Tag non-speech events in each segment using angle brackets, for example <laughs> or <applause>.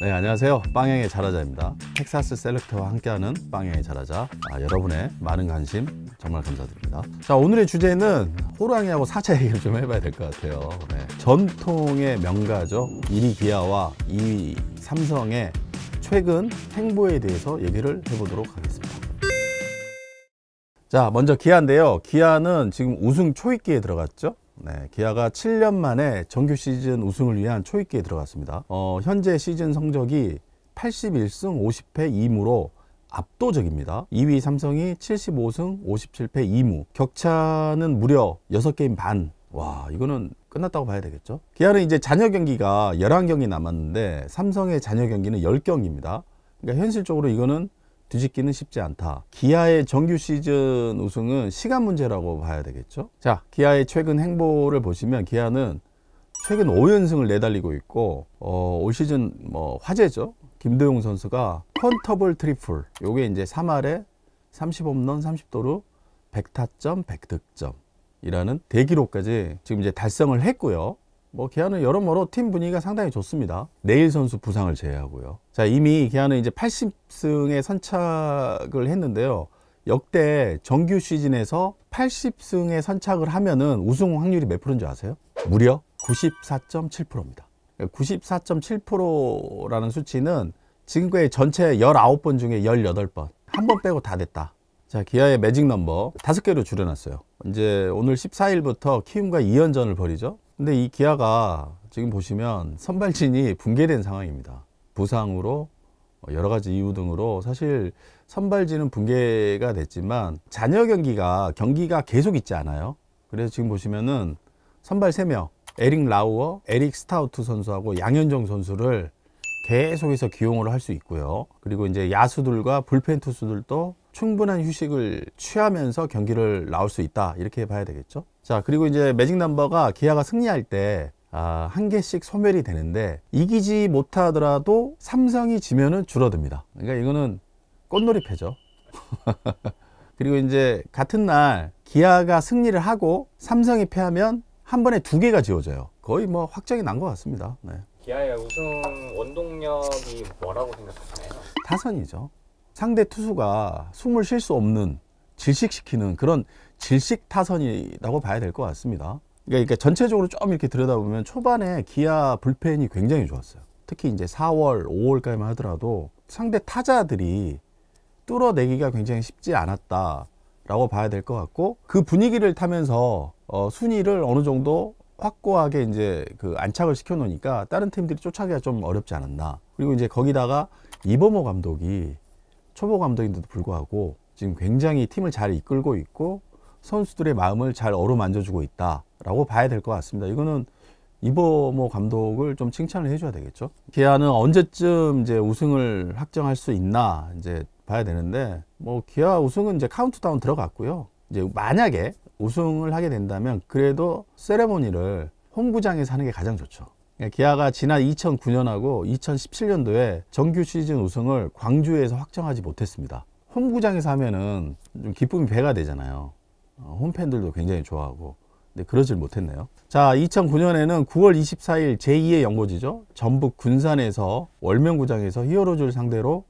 네 안녕하세요 빵양의 자라자입니다 텍사스 셀렉터와 함께하는 빵양의 자라자 아, 여러분의 많은 관심 정말 감사드립니다 자 오늘의 주제는 호랑이하고 사자 얘기를 좀 해봐야 될 것 같아요 네. 전통의 명가죠 1위 기아와 2위 삼성의 최근 행보에 대해서 얘기를 해보도록 하겠습니다 자 먼저 기아인데요 기아는 지금 우승 초입기에 들어갔죠 네, 기아가 7년 만에 정규 시즌 우승을 위한 초입기에 들어갔습니다. 어, 현재 시즌 성적이 81승 50패 2무로 압도적입니다. 2위 삼성이 75승 57패 2무. 격차는 무려 6게임 반. 와, 이거는 끝났다고 봐야 되겠죠? 기아는 이제 잔여 경기가 11경기 남았는데 삼성의 잔여 경기는 10경기입니다. 그러니까 현실적으로 이거는 뒤집기는 쉽지 않다. 기아의 정규 시즌 우승은 시간 문제라고 봐야 되겠죠. 자, 기아의 최근 행보를 보시면 기아는 최근 5연승을 내달리고 있고 어, 올 시즌 뭐 화제죠. 김도용 선수가 퀀터블 트리플. 요게 이제 3할에 30홈런 30도루 100타점 100득점이라는 대기록까지 지금 이제 달성을 했고요. 뭐 기아는 여러모로 팀 분위기가 상당히 좋습니다. 내일 선수 부상을 제외하고요. 자 이미 기아는 이제 80승에 선착을 했는데요. 역대 정규 시즌에서 80승에 선착을 하면은 우승 확률이 몇 프로인 지 아세요? 무려 94.7%입니다. 94.7%라는 수치는 지금까지 전체 19번 중에 18번 한 번 빼고 다 됐다. 자 기아의 매직 넘버 5 개로 줄여놨어요. 이제 오늘 14일부터 키움과 2연전을 벌이죠. 근데 이 기아가 지금 보시면 선발진이 붕괴된 상황입니다. 부상으로 뭐 여러 가지 이유 등으로 사실 선발진은 붕괴가 됐지만 잔여 경기가 경기가 계속 있지 않아요. 그래서 지금 보시면은 선발 3명 에릭 라우어, 에릭 스타우트 선수하고 양현종 선수를 계속해서 기용을 할 수 있고요. 그리고 이제 야수들과 불펜 투수들도 충분한 휴식을 취하면서 경기를 나올 수 있다. 이렇게 봐야 되겠죠. 자 그리고 이제 매직 넘버가 기아가 승리할 때 아, 한 개씩 소멸이 되는데 이기지 못하더라도 삼성이 지면은 줄어듭니다. 그러니까 이거는 꽃놀이 패죠. <laughs> 그리고 이제 같은 날 기아가 승리를 하고 삼성이 패하면 한 번에 두 개가 지워져요. 거의 뭐 확정이 난 것 같습니다. 네. 기아의 우승 원동력이 뭐라고 생각하시나요? 타선이죠. 상대 투수가 숨을 쉴 수 없는 질식시키는 그런 질식 타선이라고 봐야 될 것 같습니다. 그러니까, 그러니까 전체적으로 좀 이렇게 들여다보면 초반에 기아 불펜이 굉장히 좋았어요. 특히 이제 4월, 5월까지만 하더라도 상대 타자들이 뚫어내기가 굉장히 쉽지 않았다라고 봐야 될 것 같고 그 분위기를 타면서 어, 순위를 어느 정도 확고하게 이제 그 안착을 시켜놓으니까 다른 팀들이 쫓아가기가 좀 어렵지 않았나. 그리고 이제 거기다가 이범호 감독이 초보 감독인데도 불구하고 지금 굉장히 팀을 잘 이끌고 있고 선수들의 마음을 잘 어루만져주고 있다라고 봐야 될 것 같습니다. 이거는 이보모 감독을 좀 칭찬을 해줘야 되겠죠. 기아는 언제쯤 이제 우승을 확정할 수 있나 이제 봐야 되는데 뭐 기아 우승은 이제 카운트다운 들어갔고요. 이제 만약에 우승을 하게 된다면 그래도 세레모니를 홈구장에서 하는 게 가장 좋죠. 예, 기아가 지난 2009년하고 2017년도에 정규 시즌 우승을 광주에서 확정하지 못했습니다. 홈구장에서 하면은 좀 기쁨이 배가 되잖아요. 어, 홈팬들도 굉장히 좋아하고. 근데 그러질 못했네요. 자, 2009년에는 9월 24일 제2의 연고지죠. 전북 군산에서 월명구장에서 히어로즈를 상대로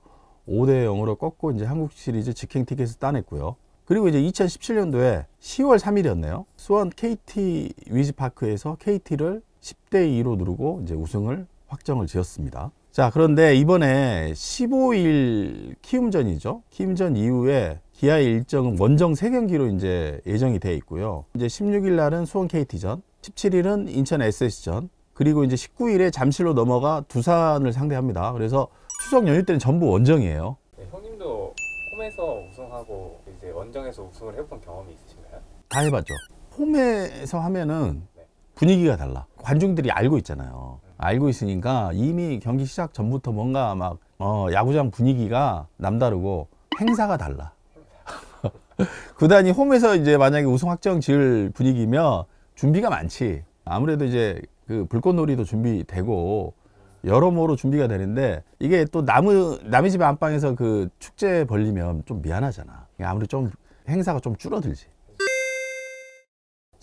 5대 0으로 꺾고 이제 한국 시리즈 직행 티켓을 따냈고요. 그리고 이제 2017년도에 10월 3일이었네요. 수원 KT 위즈파크에서 KT를 10대 2로 누르고 이제 우승을 확정을 지었습니다. 자, 그런데 이번에 15일 키움전이죠. 키움전 이후에 기아 일정은 원정 세경기로 이제 예정이 돼 있고요. 이제 16일 날은 수원 KT전, 17일은 인천 SS전, 그리고 이제 19일에 잠실로 넘어가 두산을 상대합니다. 그래서 추석 연휴 때는 전부 원정이에요. 네, 형님도 홈에서 우승하고 이제 원정에서 우승을 해본 경험이 있으신가요? 다 해봤죠. 홈에서 하면은 네. 분위기가 달라. 관중들이 알고 있잖아요. 음. 알고 있으니까 이미 경기 시작 전부터 뭔가 막 어, 야구장 분위기가 남다르고 행사가 달라. <laughs> 구단이 홈에서 이제 만약에 우승 확정 지을 분위기면 준비가 많지. 아무래도 이제 그 불꽃놀이도 준비되고 여러모로 준비가 되는데 이게 또 남의 남의 집 안방에서 그 축제 벌리면 좀 미안하잖아. 아무래도 좀 행사가 좀 줄어들지.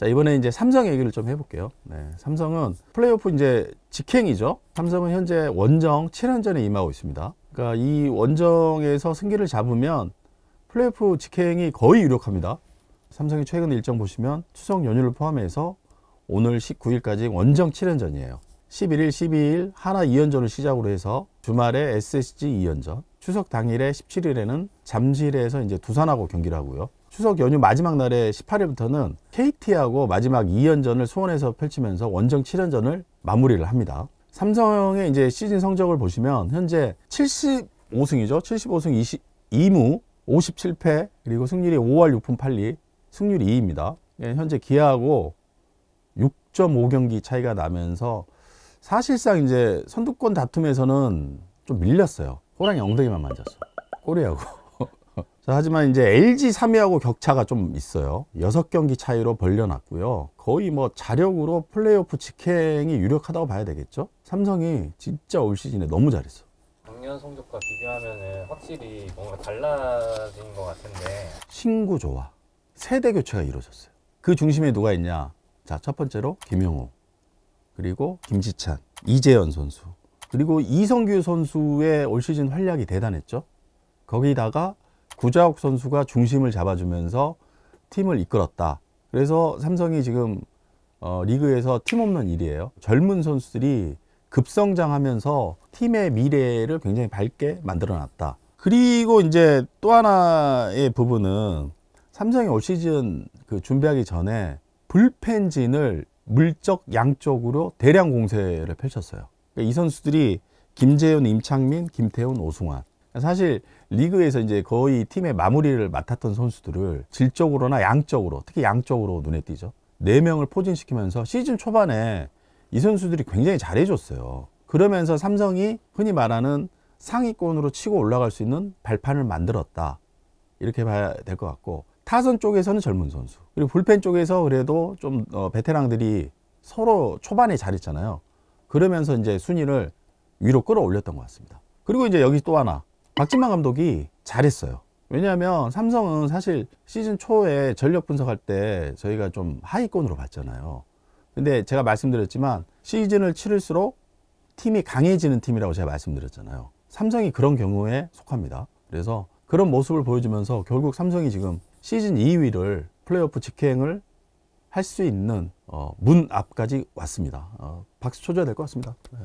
자, 이번에 이제 삼성 얘기를 좀 해볼게요. 네, 삼성은 플레이오프 이제 직행이죠. 삼성은 현재 원정 7연전에 임하고 있습니다. 그러니까 이 원정에서 승기를 잡으면 플레이오프 직행이 거의 유력합니다. 삼성이 최근 일정 보시면 추석 연휴를 포함해서 오늘 19일까지 원정 7연전이에요. 11일, 12일 하나 2연전을 시작으로 해서 주말에 SSG 2연전, 추석 당일에 17일에는 잠실에서 이제 두산하고 경기를 하고요. 추석 연휴 마지막 날에 18일부터는 KT하고 마지막 2연전을 수원에서 펼치면서 원정 7연전을 마무리를 합니다. 삼성의 이제 시즌 성적을 보시면 현재 75승이죠. 75승 20, 2무 57패 그리고 승률이 5월 6푼 8리 승률이 2입니다. 예, 현재 기아하고 6.5경기 차이가 나면서 사실상 이제 선두권 다툼에서는 좀 밀렸어요. 호랑이 엉덩이만 만졌어. 꼬리하고. 자, 하지만 이제 LG 3위하고 격차가 좀 있어요. 6경기 차이로 벌려놨고요. 거의 뭐 자력으로 플레이오프 직행이 유력하다고 봐야 되겠죠? 삼성이 진짜 올 시즌에 너무 잘했어. 작년 성적과 비교하면 확실히 뭔가 달라진 것 같은데. 신구 조화, 세대 교체가 이루어졌어요. 그 중심에 누가 있냐? 자, 첫 번째로 김영호, 그리고 김지찬, 이재현 선수, 그리고 이성규 선수의 올 시즌 활약이 대단했죠. 거기다가 구자욱 선수가 중심을 잡아주면서 팀을 이끌었다. 그래서 삼성이 지금 어, 리그에서 팀 없는 일이에요. 젊은 선수들이 급성장하면서 팀의 미래를 굉장히 밝게 만들어놨다. 그리고 이제 또 하나의 부분은 삼성이 올 시즌 그 준비하기 전에 불펜진을 물적 양쪽으로 대량 공세를 펼쳤어요. 그러니까 이 선수들이 김재훈, 임창민, 김태훈, 오승환 사실 리그에서 이제 거의 팀의 마무리를 맡았던 선수들을 질적으로나 양적으로 특히 양적으로 눈에 띄죠. 네 명을 포진시키면서 시즌 초반에 이 선수들이 굉장히 잘해줬어요. 그러면서 삼성이 흔히 말하는 상위권으로 치고 올라갈 수 있는 발판을 만들었다. 이렇게 봐야 될 것 같고 타선 쪽에서는 젊은 선수 그리고 불펜 쪽에서 그래도 좀 어, 베테랑들이 서로 초반에 잘했잖아요. 그러면서 이제 순위를 위로 끌어올렸던 것 같습니다. 그리고 이제 여기 또 하나 박진만 감독이 잘했어요 왜냐하면 삼성은 사실 시즌 초에 전력 분석할 때 저희가 좀 하위권으로 봤잖아요 근데 제가 말씀드렸지만 시즌을 치를수록 팀이 강해지는 팀이라고 제가 말씀드렸잖아요 삼성이 그런 경우에 속합니다 그래서 그런 모습을 보여주면서 결국 삼성이 지금 시즌 2위를 플레이오프 직행을 할 수 있는 어, 문 앞까지 왔습니다 어, 박수 쳐줘야 될 것 같습니다 네.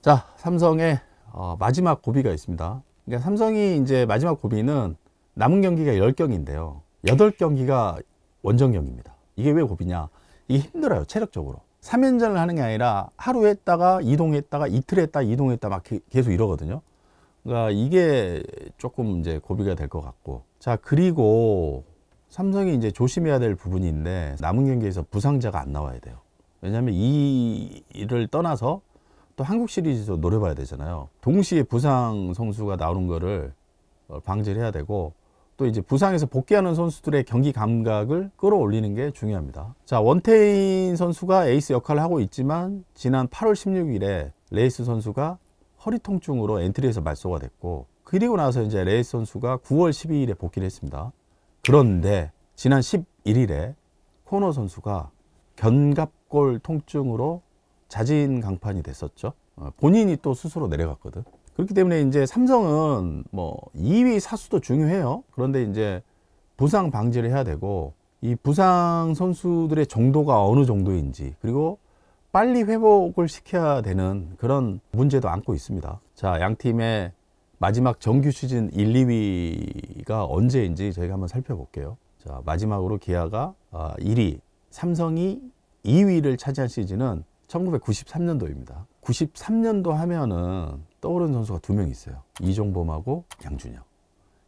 자 삼성의 어, 마지막 고비가 있습니다. 그러니까 삼성이 이제 마지막 고비는 남은 경기가 1 0경기인데요8 경기가 원정 경기입니다. 이게 왜 고비냐? 이게 힘들어요, 체력적으로. 3연전을 하는 게 아니라 하루 했다가 이동했다가 이틀 했다 이동했다 막 계속 이러거든요. 그러니까 이게 조금 이제 고비가 될 것 같고. 자, 그리고 삼성이 이제 조심해야 될 부분이 있는데 남은 경기에서 부상자가 안 나와야 돼요. 왜냐하면 이를 떠나서 또 한국 시리즈도 노려봐야 되잖아요. 동시에 부상 선수가 나오는 거를 어, 방지를 해야 되고 또 이제 부상에서 복귀하는 선수들의 경기 감각을 끌어올리는 게 중요합니다. 자, 원태인 선수가 에이스 역할을 하고 있지만 지난 8월 16일에 레이스 선수가 허리 통증으로 엔트리에서 말소가 됐고 그리고 나서 이제 레이스 선수가 9월 12일에 복귀를 했습니다. 그런데 지난 11일에 코너 선수가 견갑골 통증으로 자진 강판이 됐었죠. 어, 본인이 또 스스로 내려갔거든. 그렇기 때문에 이제 삼성은 뭐 2위 사수도 중요해요. 그런데 이제 부상 방지를 해야 되고 이 부상 선수들의 정도가 어느 정도인지 그리고 빨리 회복을 시켜야 되는 그런 문제도 안고 있습니다. 자, 양 팀의 마지막 정규 시즌 1, 2위가 언제인지 저희가 한번 살펴볼게요. 자, 마지막으로 기아가 1위, 아, 삼성이 2위를 차지한 시즌은 1993년도입니다. 93년도 하면은 떠오르는 선수가 두 명 있어요. 이종범하고 양준혁.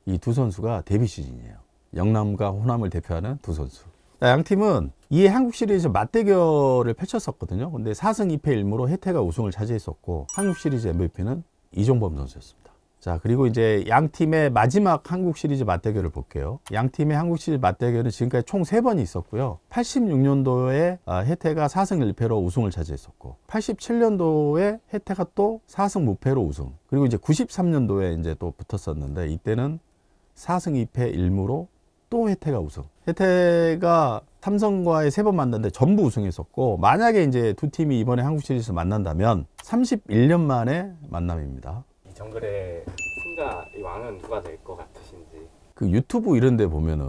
이 두 선수가 데뷔 시즌이에요. 영남과 호남을 대표하는 두 선수. 양 팀은 이 한국 시리즈 맞대결을 펼쳤었거든요. 근데 4승 2패 1무로 혜태가 우승을 차지했었고 한국 시리즈 MVP는 이종범 선수였습니다. 자, 그리고 이제 양 팀의 마지막 한국 시리즈 맞대결을 볼게요. 양 팀의 한국 시리즈 맞대결은 지금까지 총 세번이 있었고요. 86년도에 혜태가 아, 4승 1패로 우승을 차지했었고, 87년도에 혜태가 또 4승 무패로 우승. 그리고 이제 93년도에 이제 또 붙었었는데 이때는 4승 2패 1무로 또 혜태가 우승. 혜태가 삼성과의 세 번 만났는데 전부 우승했었고 만약에 이제 두 팀이 이번에 한국 시리즈 에서 만난다면 31년 만에 만남입니다. 정글의 승자 이 왕은 누가 될 것 같으신지 그 유튜브 이런 데 보면은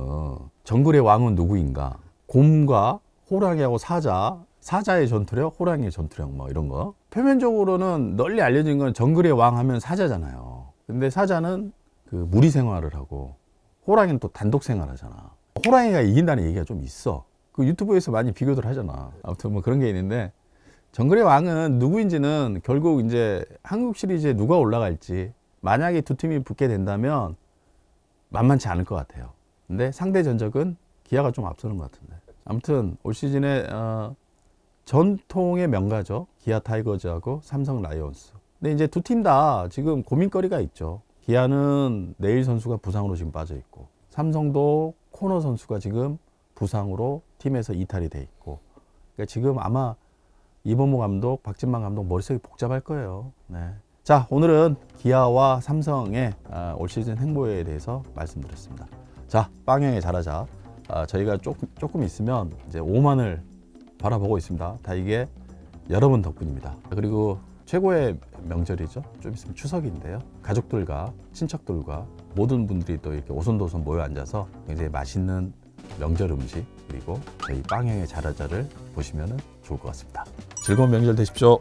정글의 왕은 누구인가 곰과 호랑이하고 사자 사자의 전투력 호랑이의 전투력 뭐 이런 거 표면적으로는 널리 알려진 건 정글의 왕 하면 사자잖아요 근데 사자는 그 무리 생활을 하고 호랑이는 또 단독 생활하잖아 호랑이가 이긴다는 얘기가 좀 있어 그 유튜브에서 많이 비교들 하잖아 아무튼 뭐 그런 게 있는데 정글의 왕은 누구인지는 결국 이제 한국 시리즈에 누가 올라갈지 만약에 두 팀이 붙게 된다면 만만치 않을 것 같아요. 근데 상대 전적은 기아가 좀 앞서는 것 같은데. 아무튼 올 시즌에 어, 전통의 명가죠. 기아 타이거즈하고 삼성 라이온스. 근데 이제 두 팀 다 지금 고민거리가 있죠. 기아는 내일 선수가 부상으로 지금 빠져 있고 삼성도 코너 선수가 지금 부상으로 팀에서 이탈이 돼 있고 그러니까 지금 아마 이범호 감독, 박진만 감독 머릿속이 복잡할 거예요. 네. 자, 오늘은 기아와 삼성의 아, 올 시즌 행보에 대해서 말씀드렸습니다. 자, 빵형에 잘하자. 아, 저희가 조금, 조금 있으면 이제 5만을 바라보고 있습니다. 다 이게 여러분 덕분입니다. 그리고 최고의 명절이죠. 좀 있으면 추석인데요. 가족들과 친척들과 모든 분들이 또 이렇게 오손도손 모여 앉아서 굉장히 맛있는 명절 음식 그리고 저희 빵형의 자라자를 보시면 좋을 것 같습니다. 즐거운 명절 되십시오.